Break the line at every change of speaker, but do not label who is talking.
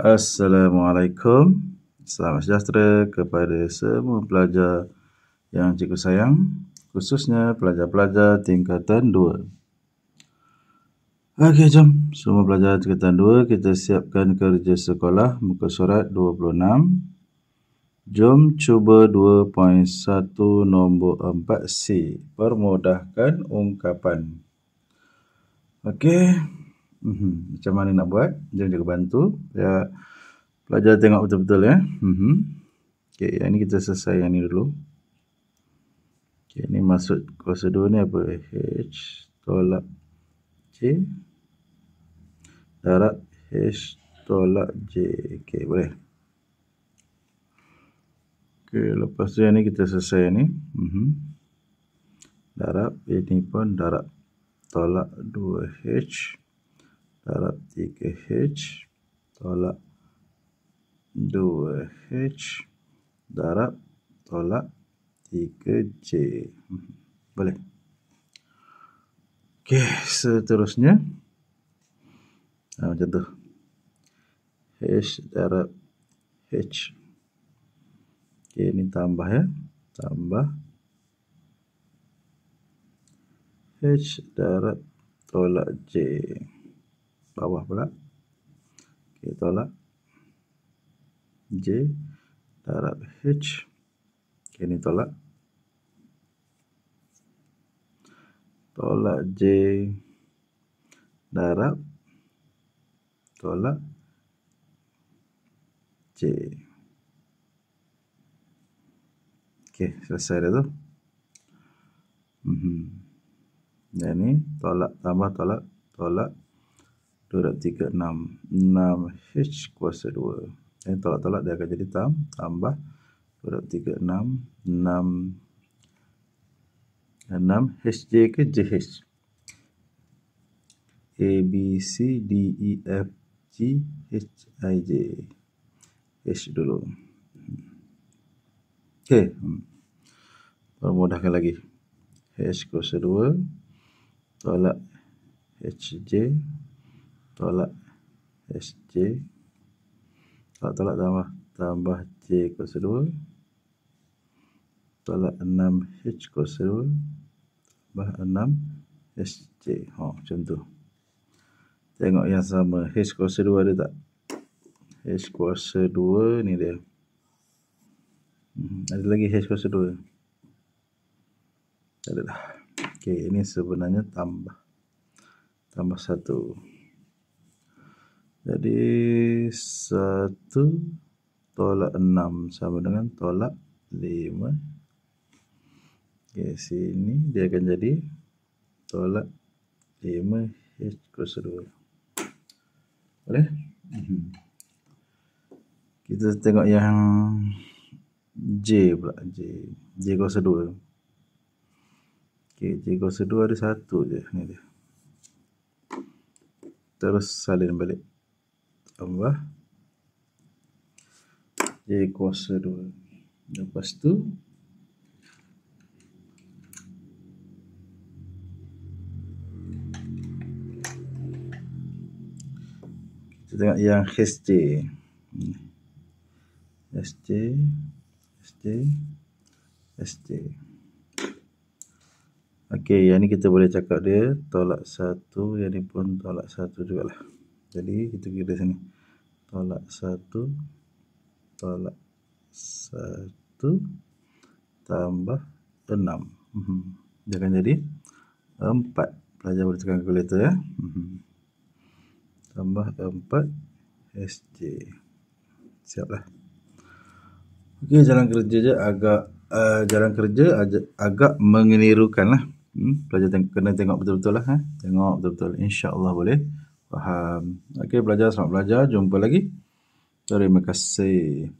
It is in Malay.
Assalamualaikum Selamat sejahtera kepada semua pelajar yang cikgu sayang Khususnya pelajar-pelajar tingkatan 2 Okey, jom Semua pelajar tingkatan 2 Kita siapkan kerja sekolah Muka surat 26 Jom cuba 2.1 nombor 4C Permudahkan ungkapan Okey Mm-hmm. Macam mana nak buat? Jangan juga bantu. Ya, pelajar tengok betul-betul ya. Mm-hmm. Okay, yang ni kita selesai yang ni dulu. Okay, ni masuk kuasa 2 ni apa? H tolak J. Darab H tolak J. Okay, boleh. Okay, lepas tu yang ni kita selesai yang ni. Mm-hmm. Darab, ini pun darab tolak 2H darab 3H tolak 2H darab tolak 3J boleh ok seterusnya ha, macam tu H darab H ok ni tambah ya tambah H darab tolak J bawah pula kita tolak J darab H okay, ni tolak tolak J darab tolak J ok selesai dah tu mm -hmm. yang ni tolak tambah tolak tolak 2.36 6H kuasa 2 Yang tolak-tolak dia akan jadi tam Tambah 2.36 6 6HJ ke JH A, B, C, D, E, F, G, H, I, J H dulu Ok Permudahkan lagi H kuasa 2 Tolak H, J tolak sc, tolak tolak tambah tambah c kos 2 tolak 6H kos 2 tambah 6 sc, ha, macam tu tengok yang sama H kos 2 ada tak H kos 2 ni dia hmm, ada lagi H kos 2 tak ada lah. ok ini sebenarnya tambah tambah 1 jadi satu tolak enam sama dengan tolak lima. Okay, sini dia akan jadi tolak lima h kos dua. Boleh? Mhm. Kita tengok yang J pula J J kos 2 Okey J kos 2 ada satu je ni dia. Terus salin balik tambah J kuasa 2 lepas tu kita tengok yang HST HST hmm. HST HST ok yang ni kita boleh cakap dia tolak satu, yang ni pun tolak satu 1 jugalah jadi kita kira sini tolak 1 tolak 1 tambah 6 mhm. dia akan jadi 4 pelajar boleh tekan kalkulator ya. Mhm. tambah 4 SJ siaplah ok jalan kerja je agak Uh, jalan kerja agak mengenirukan lah hmm, pelajar teng kena tengok betul-betul lah eh. tengok betul-betul insyaAllah boleh faham. Okey, belajar selamat belajar. Jumpa lagi. Terima kasih.